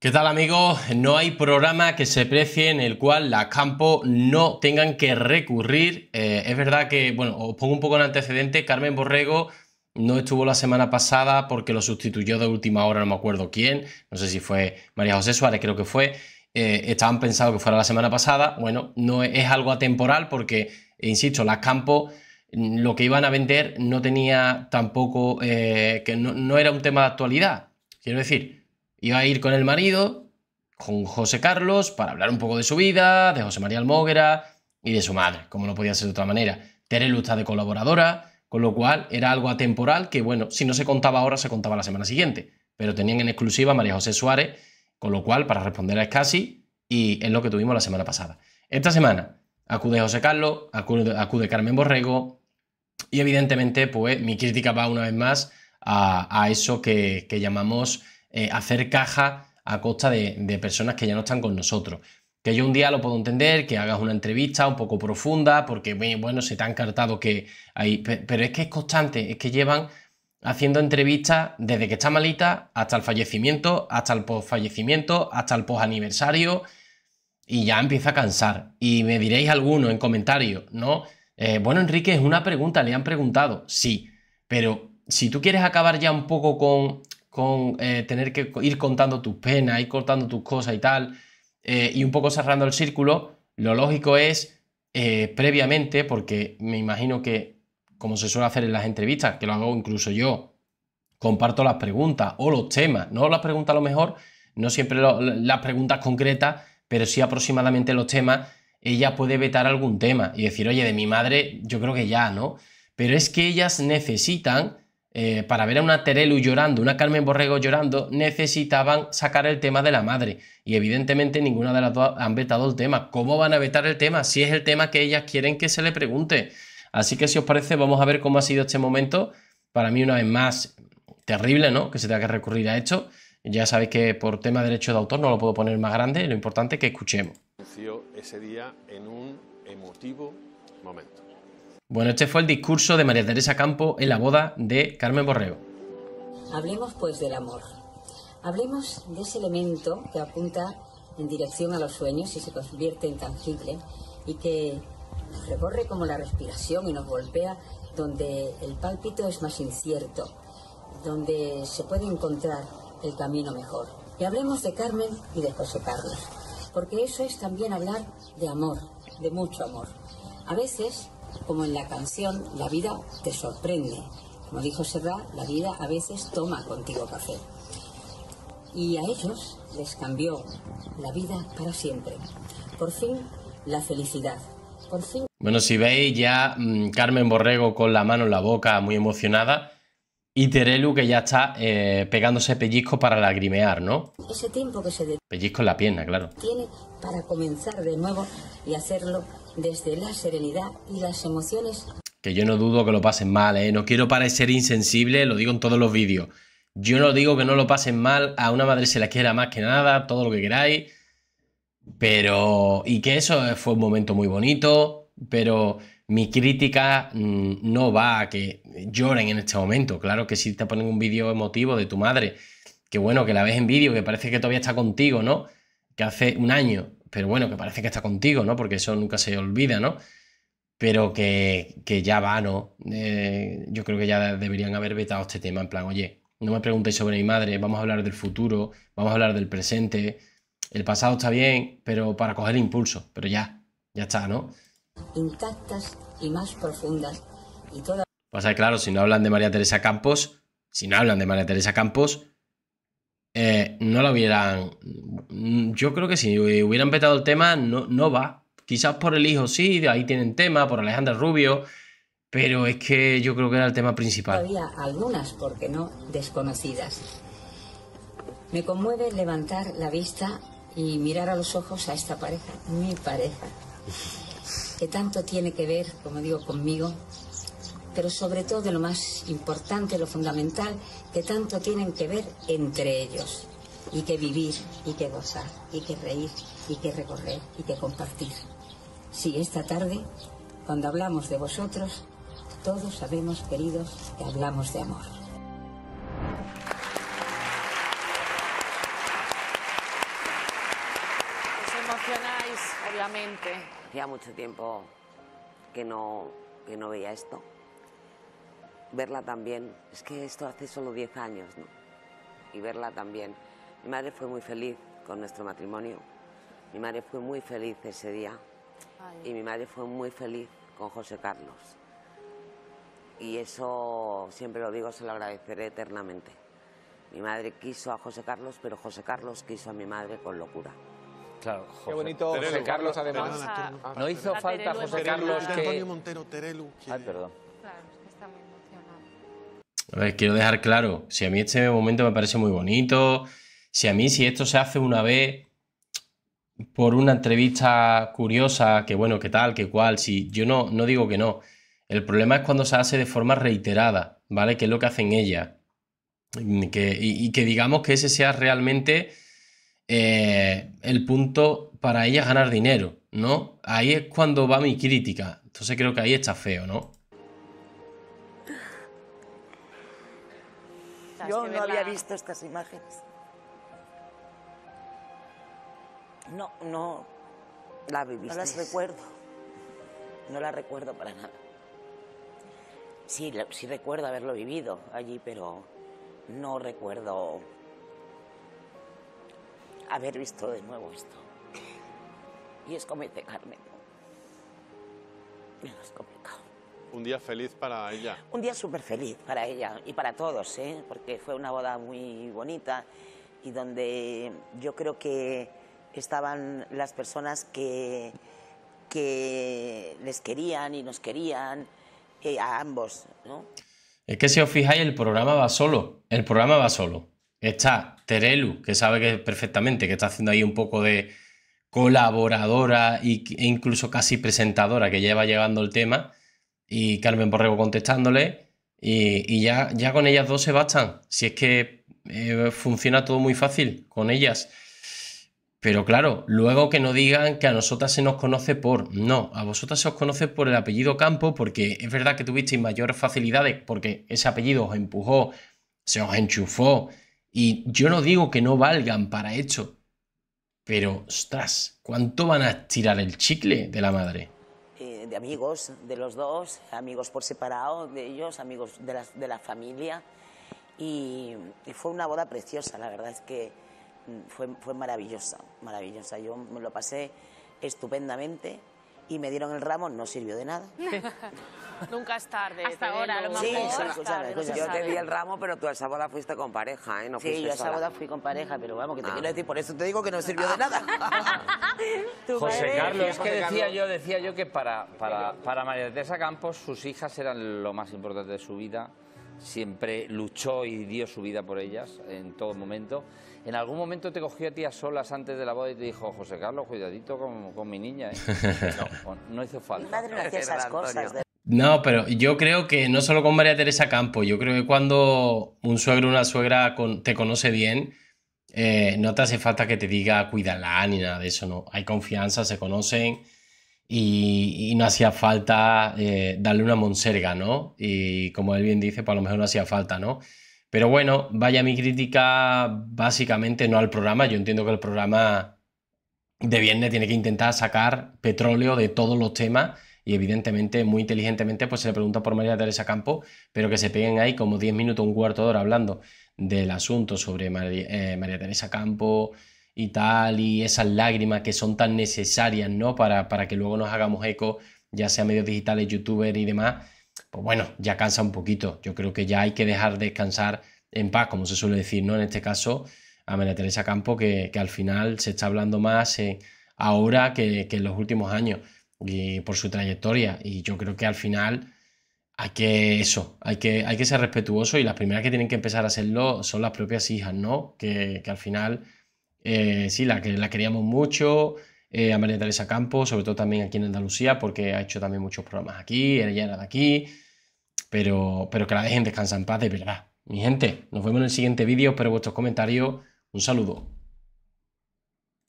¿Qué tal amigos? No hay programa que se precie en el cual las campo no tengan que recurrir. Eh, es verdad que, bueno, os pongo un poco en antecedente, Carmen Borrego no estuvo la semana pasada porque lo sustituyó de última hora, no me acuerdo quién, no sé si fue María José Suárez, creo que fue. Eh, estaban pensando que fuera la semana pasada. Bueno, no es, algo atemporal porque, insisto, las campo mm, lo que iban a vender no tenía tampoco, eh, que no era un tema de actualidad. Quiero decir, Iba a ir con el marido, con José Carlos, para hablar un poco de su vida, de José María Almóguera y de su madre, como no podía ser de otra manera. Terelu está de colaboradora, con lo cual era algo atemporal que, bueno, si no se contaba ahora, se contaba la semana siguiente. Pero tenían en exclusiva a María José Suárez, con lo cual, para responder a Escasi, y es lo que tuvimos la semana pasada. Esta semana acude José Carlos, acude, Carmen Borrego, y evidentemente, pues mi crítica va una vez más a, eso que llamamos eh, hacer caja a costa de, personas que ya no están con nosotros. Que yo un día lo puedo entender, que hagas una entrevista un poco profunda, porque bueno, se te ha encartado que hay. Pero es que es constante, es que llevan haciendo entrevistas desde que está malita hasta el fallecimiento, hasta el posfallecimiento, hasta el posaniversario y ya empieza a cansar. Y me diréis alguno en comentarios, ¿no? Eh, bueno, Enrique, es una pregunta, le han preguntado, sí, pero si tú quieres acabar ya un poco con con eh, tener que ir contando tus penas, ir cortando tus cosas y tal, eh, y un poco cerrando el círculo, lo lógico es eh, previamente, porque me imagino que, como se suele hacer en las entrevistas, que lo hago incluso yo, comparto las preguntas o los temas, no las preguntas a lo mejor, no siempre las preguntas concretas, pero sí aproximadamente los temas, ella puede vetar algún tema y decir, oye, de mi madre yo creo que ya, ¿no? Pero es que ellas necesitan eh, para ver a una Terelu llorando, una Carmen Borrego llorando, necesitaban sacar el tema de la madre. Y evidentemente ninguna de las dos han vetado el tema. ¿Cómo van a vetar el tema? Si es el tema que ellas quieren que se le pregunte. Así que si os parece, vamos a ver cómo ha sido este momento. Para mí, una vez más, terrible, ¿no? Que se tenga que recurrir a esto. Ya sabéis que por tema de derecho de autor no lo puedo poner más grande. Lo importante es que escuchemos. Ese día en un emotivo momento bueno, este fue el discurso de María Teresa Campo en la boda de Carmen Borrego. Hablemos pues del amor. Hablemos de ese elemento que apunta en dirección a los sueños y se convierte en tangible y que nos recorre como la respiración y nos golpea donde el pálpito es más incierto, donde se puede encontrar el camino mejor. Y hablemos de Carmen y de José Carlos, porque eso es también hablar de amor, de mucho amor. A veces como en la canción La vida te sorprende. Como dijo Serrat, la vida a veces toma contigo café. Y a ellos les cambió la vida para siempre. Por fin, la felicidad. Por fin... Bueno, si veis ya mm, Carmen Borrego con la mano en la boca, muy emocionada, y Terelu que ya está eh, pegándose pellizco para lagrimear, ¿no? Ese tiempo que se... Pellizco en la pierna, claro. Tiene para comenzar de nuevo y hacerlo desde la serenidad y las emociones. Que yo no dudo que lo pasen mal, ¿eh? No quiero parecer insensible, lo digo en todos los vídeos. Yo no digo que no lo pasen mal, a una madre se la quiera más que nada, todo lo que queráis. Pero... Y que eso fue un momento muy bonito, pero mi crítica mm, no va a que lloren en este momento. Claro que si te ponen un vídeo emotivo de tu madre, que bueno, que la ves en vídeo, que parece que todavía está contigo, ¿no? Que hace un año, pero bueno, que parece que está contigo, ¿no? Porque eso nunca se olvida, ¿no? Pero que, ya va, ¿no? Eh, yo creo que ya deberían haber vetado este tema, en plan, oye, no me preguntéis sobre mi madre, vamos a hablar del futuro, vamos a hablar del presente, el pasado está bien, pero para coger impulso, pero ya, ya está, ¿no? Intactas y más profundas y todas... Pasa claro, si no hablan de María Teresa Campos, si no hablan de María Teresa Campos, eh, no lo hubieran. Yo creo que si hubieran petado el tema, no, no va. Quizás por el hijo sí, ahí tienen tema, por Alejandra Rubio, pero es que yo creo que era el tema principal. Había algunas, porque no desconocidas. Me conmueve levantar la vista y mirar a los ojos a esta pareja, mi pareja, que tanto tiene que ver, como digo, conmigo, pero sobre todo de lo más importante, lo fundamental, que tanto tienen que ver entre ellos, y que vivir, y que gozar, y que reír, y que recorrer, y que compartir. ...si esta tarde, cuando hablamos de vosotros, todos sabemos, queridos, que hablamos de amor. Os emocionáis, obviamente. Hacía mucho tiempo que no, que no veía esto verla también, es que esto hace solo 10 años, ¿no? Y verla también. Mi madre fue muy feliz con nuestro matrimonio. Mi madre fue muy feliz ese día. Y mi madre fue muy feliz con José Carlos. Y eso, siempre lo digo, se lo agradeceré eternamente. Mi madre quiso a José Carlos, pero José Carlos quiso a mi madre con locura. Claro, José. Qué bonito José Carlos, además. no hizo falta José Carlos que... perdón. A quiero dejar claro, si a mí este momento me parece muy bonito, si a mí, si esto se hace una vez por una entrevista curiosa, que bueno, que tal, que cual, si yo no, no digo que no. El problema es cuando se hace de forma reiterada, ¿vale? Que es lo que hacen ellas. y, que digamos que ese sea realmente eh, el punto para ellas ganar dinero, ¿no? Ahí es cuando va mi crítica. Entonces creo que ahí está feo, ¿no? Yo este no había visto estas imágenes. No, no. La No las recuerdo. No las recuerdo para nada. Sí, sí recuerdo haberlo vivido allí, pero no recuerdo haber visto de nuevo esto. Y es como dice Carmen. Es complicado. Un día feliz para ella. Un día súper feliz para ella y para todos, ¿eh? porque fue una boda muy bonita y donde yo creo que estaban las personas que, que les querían y nos querían, eh, a ambos. ¿no? Es que si os fijáis, el programa va solo. El programa va solo. Está Terelu, que sabe que perfectamente que está haciendo ahí un poco de colaboradora y, e incluso casi presentadora, que lleva llegando el tema y Carmen Borrego contestándole. Y, ya, ya, con ellas dos se bastan. Si es que eh, funciona todo muy fácil con ellas. Pero claro, luego que no digan que a nosotras se nos conoce por. No, a vosotras se os conoce por el apellido Campo, porque es verdad que tuvisteis mayores facilidades, porque ese apellido os empujó, se os enchufó. Y yo no digo que no valgan para esto. Pero, ostras, ¿cuánto van a estirar el chicle de la madre? de amigos de los dos, amigos por separado de ellos, amigos de la, de la familia. Y, fue una boda preciosa, la verdad es que mm, fue, fue maravillosa, maravillosa. Yo me lo pasé estupendamente y me dieron el ramo, no sirvió de nada. Nunca es tarde. Hasta ahora, lo mejor. Sí, sí sabes, yo te di el ramo, pero tú a esa fuiste con pareja, ¿eh? No sí, yo a esa fui con pareja, pero vamos, que te ah. quiero decir, por eso te digo que no sirvió de ah. nada. José Carlos, es que decía yo, decía yo que para, para, para María Teresa Campos, sus hijas eran lo más importante de su vida. Siempre luchó y dio su vida por ellas en todo momento. ¿En algún momento te cogió a ti a solas antes de la boda y te dijo, José Carlos, cuidadito con, mi niña? ¿eh?". No, no hizo falta. madre no hacía esas cosas. No, pero yo creo que no solo con María Teresa Campo, yo creo que cuando un suegro o una suegra con, te conoce bien, eh, no te hace falta que te diga cuídala ni nada de eso, no. Hay confianza, se conocen y, no hacía falta eh, darle una monserga, ¿no? Y como él bien dice, pues lo mejor no hacía falta, ¿no? Pero bueno, vaya mi crítica básicamente no al programa. Yo entiendo que el programa de viernes tiene que intentar sacar petróleo de todos los temas y evidentemente, muy inteligentemente, pues se le pregunta por María Teresa Campo, pero que se peguen ahí como 10 minutos, un cuarto de hora hablando del asunto sobre eh, María, Teresa Campo y tal, y esas lágrimas que son tan necesarias, ¿no? Para, para que luego nos hagamos eco, ya sea medios digitales, youtubers y demás pues bueno, ya cansa un poquito. Yo creo que ya hay que dejar descansar en paz, como se suele decir, ¿no? En este caso, a María Teresa Campo, que, al final se está hablando más ahora que, en los últimos años y por su trayectoria. Y yo creo que al final hay que eso, hay que, hay que ser respetuoso y las primeras que tienen que empezar a hacerlo son las propias hijas, ¿no? Que, al final, eh, sí, la, la queríamos mucho, eh, a María Teresa Campos, sobre todo también aquí en Andalucía, porque ha hecho también muchos programas aquí, ella era de aquí, pero, pero que la dejen descansar en paz de verdad. Mi gente, nos vemos en el siguiente vídeo, espero vuestros comentarios, un saludo.